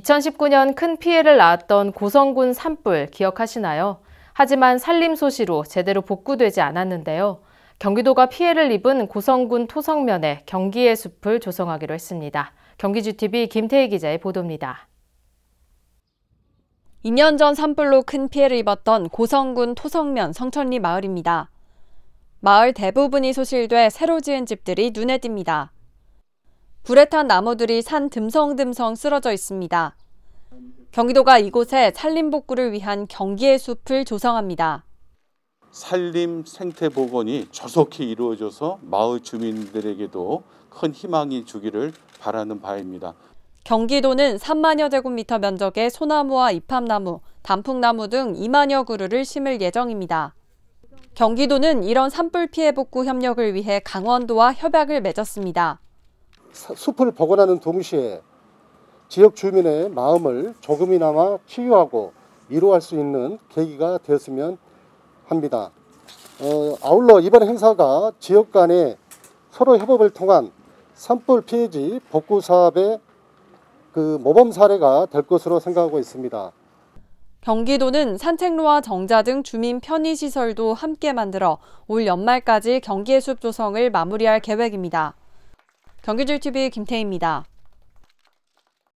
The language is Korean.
2019년 큰 피해를 낳았던 고성군 산불 기억하시나요? 하지만 산림소시로 제대로 복구되지 않았는데요. 경기도가 피해를 입은 고성군 토성면에 경기의 숲을 조성하기로 했습니다. 경기 g t v 김태희 기자의 보도입니다. 2년 전 산불로 큰 피해를 입었던 고성군 토성면 성천리 마을입니다. 마을 대부분이 소실돼 새로 지은 집들이 눈에 띕니다. 불에 탄 나무들이 산 듬성듬성 쓰러져 있습니다. 경기도가 이곳에 산림복구를 위한 경기의 숲을 조성합니다. 산림 생태 복원이 조속히 이루어져서 마을 주민들에게도 큰 희망이 주기를 바라는 바입니다. 경기도는 3만여 제곱미터 면적의 소나무와 잎함나무 단풍나무 등 2만여 그루를 심을 예정입니다. 경기도는 이런 산불 피해 복구 협력을 위해 강원도와 협약을 맺었습니다. 숲을 복원하는 동시에 지역 주민의 마음을 조금이나마 치유하고 위로할 수 있는 계기가 되었으면 합니다. 어, 아울러 이번 행사가 지역 간의 서로 협업을 통한 산불 피해지 복구 사업의 그 모범 사례가 될 것으로 생각하고 있습니다. 경기도는 산책로와 정자 등 주민 편의시설도 함께 만들어 올 연말까지 경기의 숲 조성을 마무리할 계획입니다. 경기줄 TV 김태희입니다.